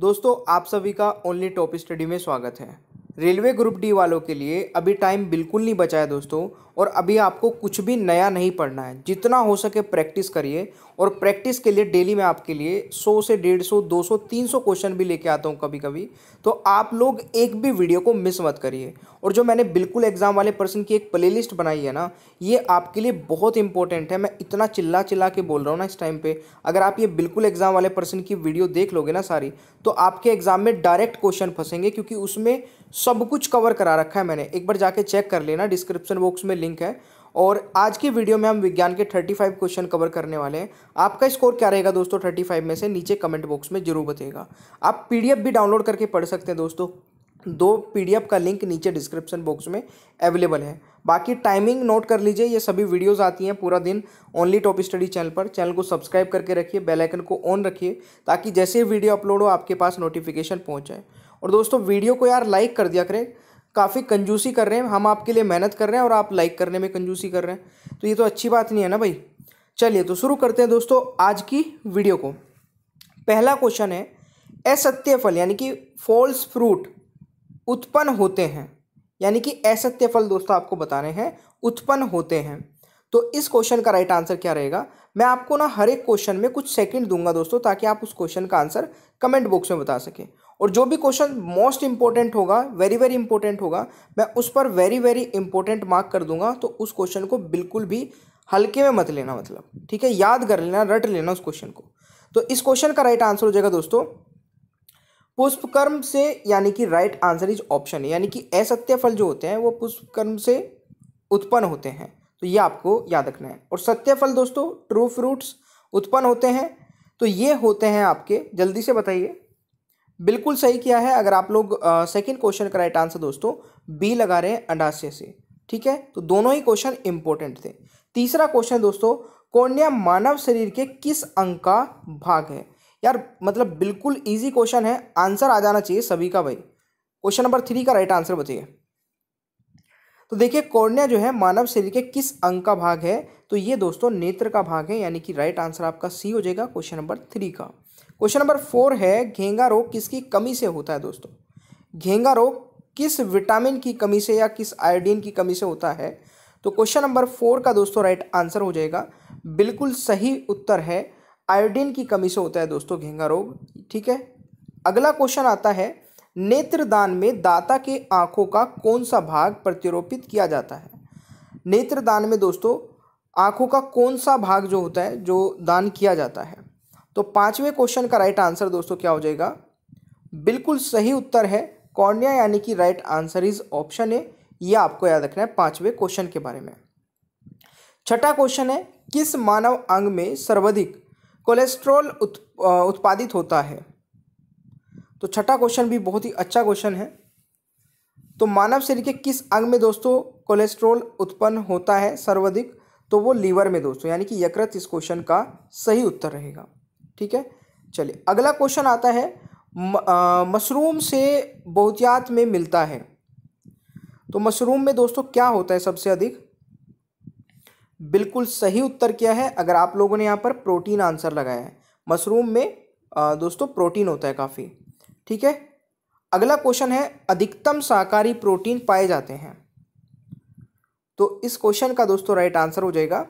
दोस्तों आप सभी का ओनली टॉप स्टडी में स्वागत है रेलवे ग्रुप डी वालों के लिए अभी टाइम बिल्कुल नहीं बचा है दोस्तों और अभी आपको कुछ भी नया नहीं पढ़ना है जितना हो सके प्रैक्टिस करिए और प्रैक्टिस के लिए डेली मैं आपके लिए 100 से 150, 200, 300 क्वेश्चन भी लेके आता हूँ कभी कभी तो आप लोग एक भी वीडियो को मिस मत करिए और जो मैंने बिल्कुल एग्ज़ाम वाले पर्सन की एक प्लेलिस्ट बनाई है ना ये आपके लिए बहुत इंपॉर्टेंट है मैं इतना चिल्ला चिल्ला के बोल रहा हूँ ना इस टाइम पर अगर आप ये बिल्कुल एग्ज़ाम वाले पर्सन की वीडियो देख लोगे ना सारी तो आपके एग्ज़ाम में डायरेक्ट क्वेश्चन फंसेंगे क्योंकि उसमें सब कुछ कवर करा रखा है मैंने एक बार जाके चेक कर लेना डिस्क्रिप्शन बॉक्स में लिंक है और आज की वीडियो में हम विज्ञान के 35 क्वेश्चन कवर करने वाले हैं आपका स्कोर क्या रहेगा दोस्तों 35 में से नीचे कमेंट बॉक्स में जरूर बताइएगा आप पीडीएफ भी डाउनलोड करके पढ़ सकते हैं दोस्तों दो पीडीएफ का लिंक नीचे डिस्क्रिप्शन बॉक्स में अवेलेबल है बाकी टाइमिंग नोट कर लीजिए ये सभी वीडियोज़ आती हैं पूरा दिन ओनली टॉप स्टडी चैनल पर चैनल को सब्सक्राइब करके रखिए बेलाइकन को ऑन रखिए ताकि जैसे वीडियो अपलोड हो आपके पास नोटिफिकेशन पहुँचाएँ और दोस्तों वीडियो को यार लाइक कर दिया करें काफ़ी कंजूसी कर रहे हैं हम आपके लिए मेहनत कर रहे हैं और आप लाइक करने में कंजूसी कर रहे हैं तो ये तो अच्छी बात नहीं है ना भाई चलिए तो शुरू करते हैं दोस्तों आज की वीडियो को पहला क्वेश्चन है असत्य फल यानी कि फॉल्स फ्रूट उत्पन्न होते हैं यानी कि असत्य फल दोस्तों आपको बता रहे हैं उत्पन्न होते हैं तो इस क्वेश्चन का राइट आंसर क्या रहेगा मैं आपको ना हर एक क्वेश्चन में कुछ सेकंड दूंगा दोस्तों ताकि आप उस क्वेश्चन का आंसर कमेंट बॉक्स में बता सकें और जो भी क्वेश्चन मोस्ट इंपॉर्टेंट होगा वेरी वेरी इंपॉर्टेंट होगा मैं उस पर वेरी वेरी इंपॉर्टेंट मार्क कर दूंगा तो उस क्वेश्चन को बिल्कुल भी हल्के में मत लेना मतलब ठीक है याद कर लेना रट लेना उस क्वेश्चन को तो इस क्वेश्चन का राइट आंसर हो जाएगा दोस्तों पुष्पकर्म से यानी कि राइट आंसर इज ऑप्शन यानी कि असत्य फल जो होते हैं वो पुष्पकर्म से उत्पन्न होते हैं तो ये आपको याद रखना है और सत्य फल दोस्तों ट्रू फ्रूट्स उत्पन्न होते हैं तो ये होते हैं आपके जल्दी से बताइए बिल्कुल सही किया है अगर आप लोग सेकंड क्वेश्चन का राइट आंसर दोस्तों बी लगा रहे हैं अंडाशय से ठीक है तो दोनों ही क्वेश्चन इंपॉर्टेंट थे तीसरा क्वेश्चन दोस्तों कोर्निया मानव शरीर के किस अंग का भाग है यार मतलब बिल्कुल इजी क्वेश्चन है आंसर आ जाना चाहिए सभी का भाई क्वेश्चन नंबर थ्री का राइट आंसर बताइए तो देखिए कोर्निया जो है मानव शरीर के किस अंग का भाग है तो ये दोस्तों नेत्र का भाग है यानी कि राइट आंसर आपका सी हो जाएगा क्वेश्चन नंबर थ्री का क्वेश्चन नंबर फोर है घेंगा रोग किसकी कमी से होता है दोस्तों घेंगा रोग किस विटामिन की कमी से या किस आयोडीन की कमी से होता है तो क्वेश्चन नंबर फोर का दोस्तों राइट आंसर हो जाएगा बिल्कुल सही उत्तर है आयोडीन की कमी से होता है दोस्तों घेंगा रोग ठीक है अगला क्वेश्चन आता है नेत्रदान में दाता के आँखों का कौन सा भाग प्रतिरोपित किया जाता है नेत्रदान में दोस्तों आँखों का कौन सा भाग जो होता है जो दान किया जाता है तो पांचवें क्वेश्चन का राइट आंसर दोस्तों क्या हो जाएगा बिल्कुल सही उत्तर है कॉर्निया यानी कि right answer is option A ये आपको याद रखना है पांचवें क्वेश्चन के बारे में छठा क्वेश्चन है किस मानव अंग में सर्वाधिक कोलेस्ट्रॉल उत, उत्पादित होता है तो छठा क्वेश्चन भी बहुत ही अच्छा क्वेश्चन है तो मानव शरीर के किस अंग में दोस्तों कोलेस्ट्रॉल उत्पन्न होता है सर्वाधिक तो वो लीवर में दोस्तों यानी कि यकृत इस क्वेश्चन का सही उत्तर रहेगा ठीक है चलिए अगला क्वेश्चन आता है मशरूम से बहुतियात में मिलता है तो मशरूम में दोस्तों क्या होता है सबसे अधिक बिल्कुल सही उत्तर क्या है अगर आप लोगों ने यहाँ पर प्रोटीन आंसर लगाया है मशरूम में आ, दोस्तों प्रोटीन होता है काफ़ी ठीक है अगला क्वेश्चन है अधिकतम शाकाहारी प्रोटीन पाए जाते हैं तो इस क्वेश्चन का दोस्तों राइट आंसर हो जाएगा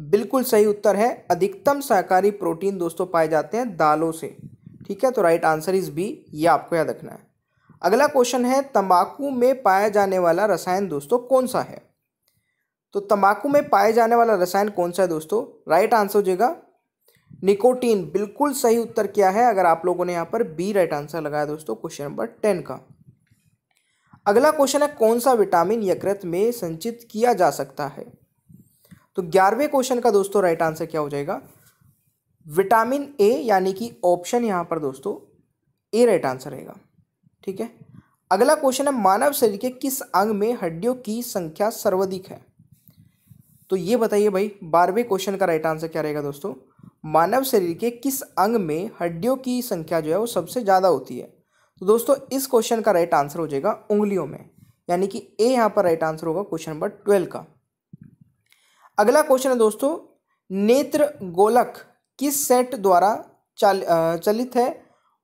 बिल्कुल सही उत्तर है अधिकतम शाकाहारी प्रोटीन दोस्तों पाए जाते हैं दालों से ठीक है तो राइट आंसर इज बी ये आपको याद रखना है अगला क्वेश्चन है तंबाकू में पाया जाने वाला रसायन दोस्तों कौन सा है तो तंबाकू में पाए जाने वाला रसायन कौन सा है दोस्तों राइट आंसर हो जाएगा निकोटीन बिल्कुल सही उत्तर क्या है अगर आप लोगों ने यहाँ पर बी राइट आंसर लगाया दोस्तों क्वेश्चन नंबर टेन का अगला क्वेश्चन है कौन सा विटामिन यकृत में संचित किया जा सकता है तो ग्यारहवें क्वेश्चन का दोस्तों राइट आंसर क्या हो जाएगा विटामिन ए यानी कि ऑप्शन यहाँ पर दोस्तों ए राइट आंसर रहेगा ठीक है अगला क्वेश्चन है मानव शरीर के किस अंग में हड्डियों की संख्या सर्वाधिक है तो ये बताइए भाई बारहवें क्वेश्चन का राइट आंसर क्या रहेगा दोस्तों मानव शरीर के किस अंग में हड्डियों की संख्या जो है वो सबसे ज़्यादा होती है तो दोस्तों इस क्वेश्चन का राइट आंसर हो जाएगा उंगलियों में यानी कि ए यहाँ पर राइट आंसर होगा क्वेश्चन नंबर ट्वेल्व का अगला क्वेश्चन है दोस्तों नेत्र गोलक किस सेट द्वारा चल चलित है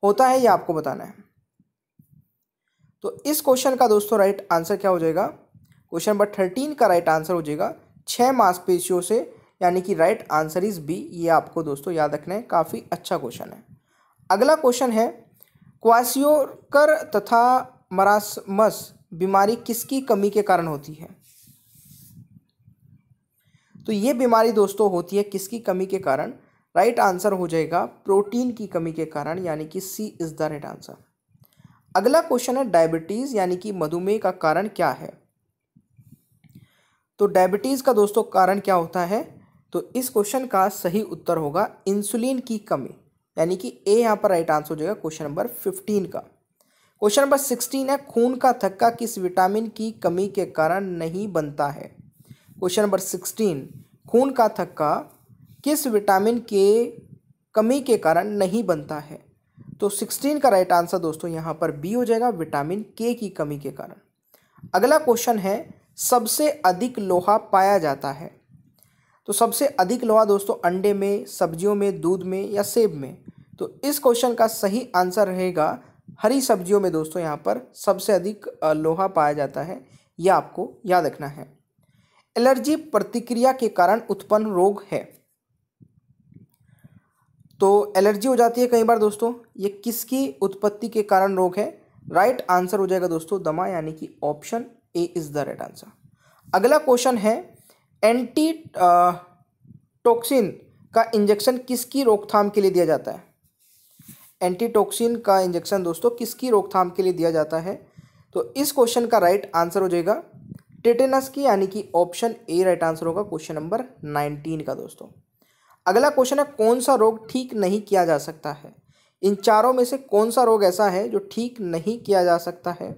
होता है ये आपको बताना है तो इस क्वेश्चन का दोस्तों राइट आंसर क्या हो जाएगा क्वेश्चन नंबर थर्टीन का राइट आंसर हो जाएगा छः मांसपेशियों से यानी कि राइट आंसर इज बी ये आपको दोस्तों याद रखना है काफ़ी अच्छा क्वेश्चन है अगला क्वेश्चन है क्वासियोकर तथा मरासमस बीमारी किसकी कमी के कारण होती है तो ये बीमारी दोस्तों होती है किसकी कमी के कारण राइट right आंसर हो जाएगा प्रोटीन की कमी के कारण यानी कि C is the right answer अगला क्वेश्चन है डायबिटीज़ यानी कि मधुमेह का कारण क्या है तो डायबिटीज़ का दोस्तों कारण क्या होता है तो इस क्वेश्चन का सही उत्तर होगा इंसुलिन की कमी यानी कि ए यहाँ पर राइट आंसर हो जाएगा क्वेश्चन नंबर फिफ्टीन का क्वेश्चन नंबर सिक्सटीन है खून का थक्का किस विटामिन की कमी के कारण नहीं बनता है क्वेश्चन नंबर सिक्सटीन खून का थक्का किस विटामिन के कमी के कारण नहीं बनता है तो सिक्सटीन का राइट आंसर दोस्तों यहाँ पर बी हो जाएगा विटामिन के की कमी के कारण अगला क्वेश्चन है सबसे अधिक लोहा पाया जाता है तो सबसे अधिक लोहा दोस्तों अंडे में सब्जियों में दूध में या सेब में तो इस क्वेश्चन का सही आंसर रहेगा हरी सब्जियों में दोस्तों यहाँ पर सबसे अधिक लोहा पाया जाता है यह आपको याद रखना है एलर्जी प्रतिक्रिया के कारण उत्पन्न रोग है तो एलर्जी हो जाती है कई बार दोस्तों ये किसकी उत्पत्ति के कारण रोग है राइट आंसर हो जाएगा दोस्तों दमा यानी कि option A is the right answer अगला क्वेश्चन है एंटी टॉक्सिन का इंजेक्शन किसकी रोकथाम के लिए दिया जाता है एंटीटोक्सिन का इंजेक्शन दोस्तों किसकी रोकथाम के लिए दिया जाता है तो इस क्वेश्चन का राइट आंसर हो जाएगा टेटेनस की यानी कि ऑप्शन ए राइट आंसर होगा क्वेश्चन नंबर नाइनटीन का दोस्तों अगला क्वेश्चन है कौन सा रोग ठीक नहीं किया जा सकता है इन चारों में से कौन सा रोग ऐसा है जो ठीक नहीं किया जा सकता है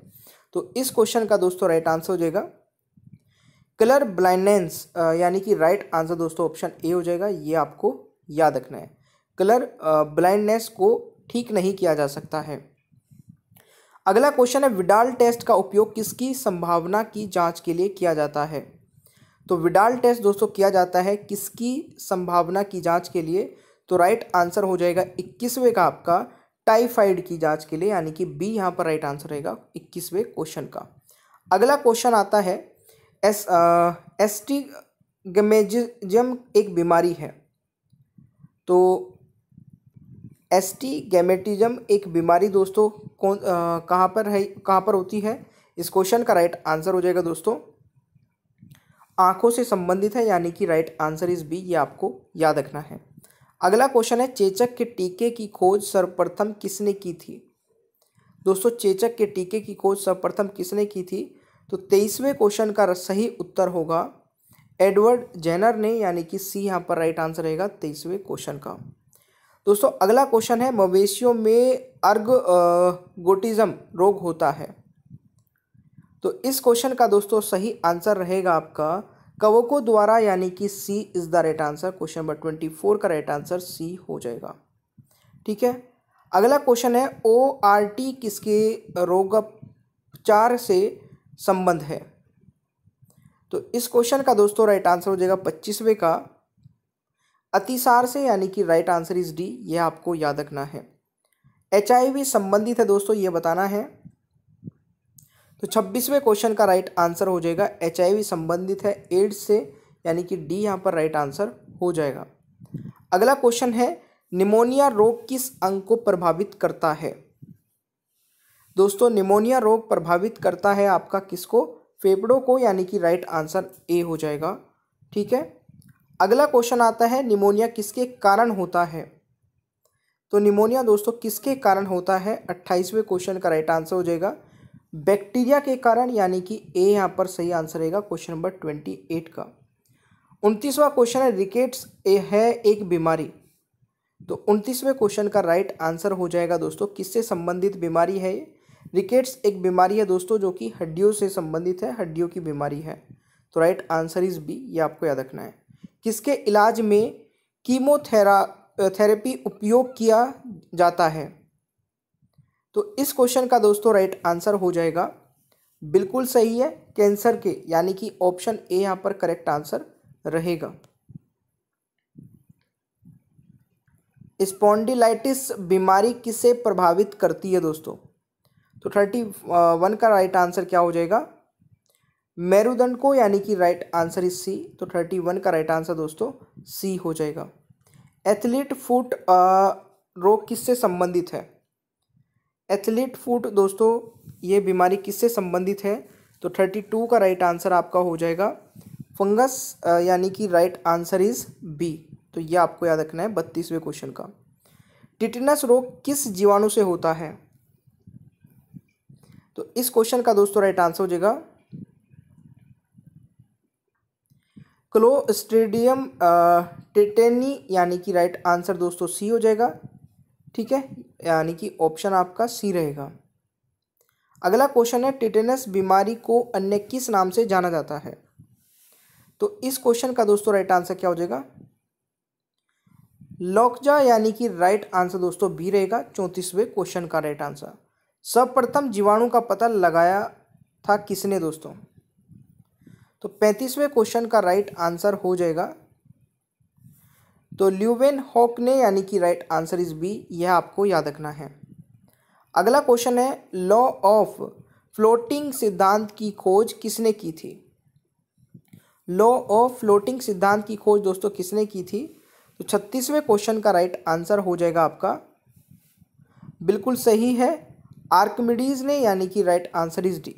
तो इस क्वेश्चन का दोस्तों राइट आंसर हो जाएगा कलर ब्लाइंडनेस यानी कि राइट आंसर दोस्तों ऑप्शन ए हो जाएगा ये आपको याद रखना है कलर ब्लाइंडनेस को ठीक नहीं किया जा सकता है अगला क्वेश्चन है विडाल टेस्ट का उपयोग किसकी संभावना की जांच के लिए किया जाता है तो विडाल टेस्ट दोस्तों किया जाता है किसकी संभावना की जांच के लिए तो राइट आंसर हो जाएगा इक्कीसवें का आपका टाइफाइड की जांच के लिए यानी कि बी यहाँ पर राइट आंसर रहेगा इक्कीसवें क्वेश्चन का अगला क्वेश्चन आता है एस एस्टिगमेजम एक बीमारी है तो टी गैमेटिज्म एक बीमारी दोस्तों कौन कहाँ पर है कहाँ पर होती है इस क्वेश्चन का राइट आंसर हो जाएगा दोस्तों आंखों से संबंधित है यानी कि राइट आंसर इज बी ये आपको याद रखना है अगला क्वेश्चन है चेचक के टीके की खोज सर्वप्रथम किसने की थी दोस्तों चेचक के टीके की खोज सर्वप्रथम किसने की थी तो तेईसवें क्वेश्चन का सही उत्तर होगा एडवर्ड जेनर ने यानी कि सी यहाँ पर राइट आंसर रहेगा तेईसवें क्वेश्चन का दोस्तों अगला क्वेश्चन है मवेशियों में अर्ग गोटिज्म रोग होता है तो इस क्वेश्चन का दोस्तों सही आंसर रहेगा आपका कवकों द्वारा यानी कि C is the right answer question number twenty four का राइट आंसर सी हो जाएगा ठीक है अगला क्वेश्चन है ओ आर टी किसके चार से संबंध है तो इस क्वेश्चन का दोस्तों राइट आंसर हो जाएगा पच्चीसवें का अतिसार से यानी कि राइट आंसर इज डी यह आपको याद रखना है एच संबंधित है दोस्तों ये बताना है तो छब्बीसवें क्वेश्चन का राइट आंसर हो जाएगा एच संबंधित है एड्स से यानी कि डी यहाँ पर राइट आंसर हो जाएगा अगला क्वेश्चन है निमोनिया रोग किस अंग को प्रभावित करता है दोस्तों निमोनिया रोग प्रभावित करता है आपका किसको फेफड़ों को यानी कि राइट आंसर ए हो जाएगा ठीक है अगला क्वेश्चन आता है निमोनिया किसके कारण होता है तो निमोनिया दोस्तों किसके कारण होता है अट्ठाईसवें क्वेश्चन का राइट आंसर हो जाएगा बैक्टीरिया के कारण यानी कि ए यहाँ पर सही आंसर रहेगा क्वेश्चन नंबर ट्वेंटी एट का उनतीसवां क्वेश्चन है रिकेट्स ए है एक बीमारी तो उनतीसवें क्वेश्चन का राइट आंसर हो जाएगा दोस्तों किससे संबंधित बीमारी है ये रिकेट्स एक बीमारी है दोस्तों जो कि हड्डियों से संबंधित है हड्डियों की बीमारी है तो राइट आंसर इज़ बी ये आपको याद रखना है किसके इलाज में कीमोथेरा थेरेपी उपयोग किया जाता है तो इस क्वेश्चन का दोस्तों राइट आंसर हो जाएगा बिल्कुल सही है कैंसर के यानी कि ऑप्शन ए यहाँ पर करेक्ट आंसर रहेगा स्पॉन्डिलाइटिस बीमारी किसे प्रभावित करती है दोस्तों तो थर्टी वन का राइट आंसर क्या हो जाएगा मेरुदंड को यानी कि राइट आंसर इज सी तो थर्टी वन का राइट आंसर दोस्तों सी हो जाएगा एथलीट फुट रोग किससे संबंधित है एथलीट फुट दोस्तों ये बीमारी किससे संबंधित है तो थर्टी टू का राइट आंसर आपका हो जाएगा फंगस यानी कि राइट आंसर इज बी तो ये आपको याद रखना है बत्तीसवें क्वेश्चन का टिटनस रोग किस जीवाणु से होता है तो इस क्वेश्चन का दोस्तों राइट आंसर हो जाएगा क्लोस्ट्रेडियम टिटेनी यानी कि राइट आंसर दोस्तों सी हो जाएगा ठीक है यानी कि ऑप्शन आपका सी रहेगा अगला क्वेश्चन है टिटेनस बीमारी को अन्य किस नाम से जाना जाता है तो इस क्वेश्चन का दोस्तों राइट आंसर क्या हो जाएगा लॉकजा यानी कि राइट आंसर दोस्तों बी रहेगा चौंतीसवें क्वेश्चन का राइट आंसर सर्वप्रथम जीवाणु का पता लगाया था किसने दोस्तों तो पैंतीसवें क्वेश्चन का राइट आंसर हो जाएगा तो ल्यूवेन हॉक ने यानी कि राइट आंसर इज बी यह आपको याद रखना है अगला क्वेश्चन है लॉ ऑफ फ्लोटिंग सिद्धांत की खोज किसने की थी लॉ ऑफ फ्लोटिंग सिद्धांत की खोज दोस्तों किसने की थी तो छत्तीसवें क्वेश्चन का राइट आंसर हो जाएगा आपका बिल्कुल सही है आर्कमिडीज ने यानी कि राइट आंसर इज डी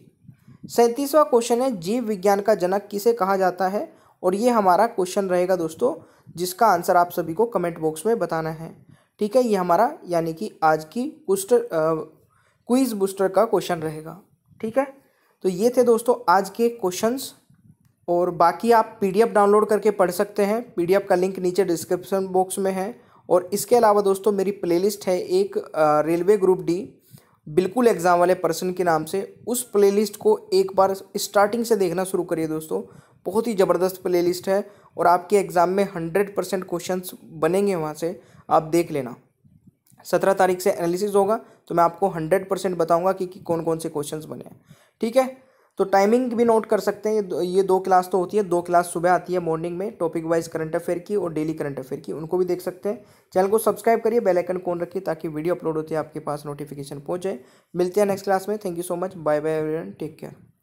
सैंतीसवां क्वेश्चन है जीव विज्ञान का जनक किसे कहा जाता है और ये हमारा क्वेश्चन रहेगा दोस्तों जिसका आंसर आप सभी को कमेंट बॉक्स में बताना है ठीक है ये हमारा यानी कि आज की पुस्टर क्विज बूस्टर का क्वेश्चन रहेगा ठीक है तो ये थे दोस्तों आज के क्वेश्चंस और बाकी आप पीडीएफ डाउनलोड करके पढ़ सकते हैं पीडीएफ का लिंक नीचे डिस्क्रिप्शन बॉक्स में है और इसके अलावा दोस्तों मेरी प्लेलिस्ट है एक रेलवे ग्रुप डी बिल्कुल एग्ज़ाम वाले पर्सन के नाम से उस प्लेलिस्ट को एक बार स्टार्टिंग से देखना शुरू करिए दोस्तों बहुत ही ज़बरदस्त प्लेलिस्ट है और आपके एग्ज़ाम में हंड्रेड परसेंट क्वेश्चन बनेंगे वहाँ से आप देख लेना सत्रह तारीख से एनालिसिस होगा तो मैं आपको हंड्रेड परसेंट बताऊँगा कि, कि कौन कौन से क्वेश्चन बने हैं ठीक है तो टाइमिंग भी नोट कर सकते हैं ये दो, क्लास तो होती है दो क्लास सुबह आती है मॉर्निंग में टॉपिक वाइज करंट अफेयर की और डेली करंट अफेयर की उनको भी देख सकते हैं चैनल को सब्सक्राइब करिए बेल आइकन कौन रखिए ताकि वीडियो अपलोड होती है आपके पास नोटिफिकेशन पहुंचे मिलते हैं नेक्स्ट क्लास में thank you so much bye bye take care